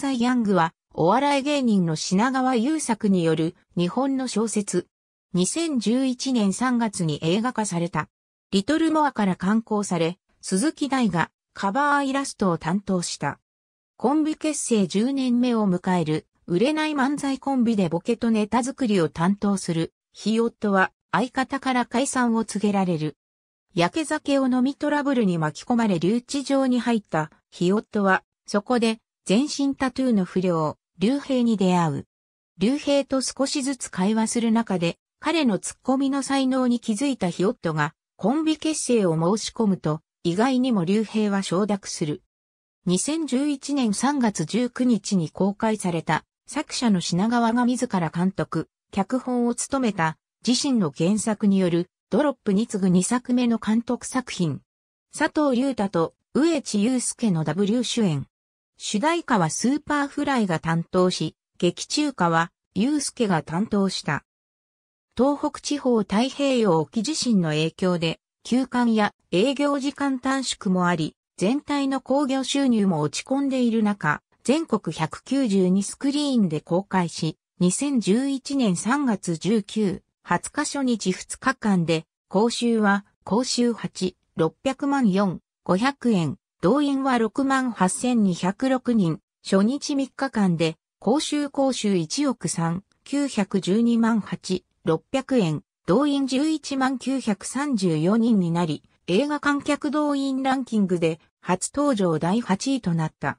ザ・ギングは、お笑い芸人の品川優作による日本の小説。2011年3月に映画化された。リトルモアから刊行され、鈴木大がカバーイラストを担当した。コンビ結成10年目を迎える、売れない漫才コンビでボケとネタ作りを担当する、ヒヨットは相方から解散を告げられる。焼け酒を飲みトラブルに巻き込まれ留置場に入った、ヒヨットは、そこで全身タトゥーの不良、竜兵に出会う。竜兵と少しずつ会話する中で、彼のツッコミの才能に気づいたヒヨットが、コンビ結成を申し込むと、意外にも竜兵は承諾する。2011年3月19日に公開された、作者の品川が自ら監督、脚本を務めた、自身の原作による、ドロップに次ぐ2作目の監督作品。佐藤隆太と、上地雄介の W 主演。主題歌はスーパーフライが担当し、劇中歌はユースケが担当した。東北地方太平洋沖地震の影響で、休館や営業時間短縮もあり、全体の興行収入も落ち込んでいる中、全国192スクリーンで公開し、2011年3月19、20日初日2日間で、講習は、講習8、600万4、500円、動員は68,206人、初日3日間で、公衆公衆1億3、912万8、600円、動員11万934人になり、映画観客動員ランキングで初登場第8位となった。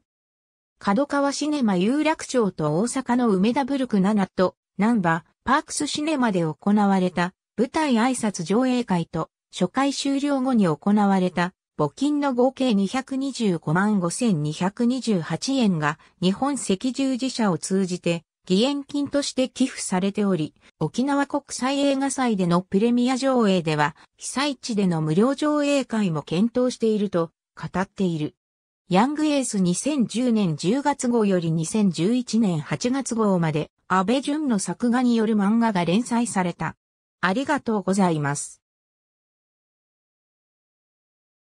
角川シネマ有楽町と大阪の梅田ブルク7と、南波、パークスシネマで行われた舞台挨拶上映会と初回終了後に行われた募金の合計225万5228円が日本赤十字社を通じて義援金として寄付されており、沖縄国際映画祭でのプレミア上映では、被災地での無料上映会も検討していると語っている。ヤングエース2010年10月号より2011年8月号まで、安倍淳の作画による漫画が連載された。ありがとうございます。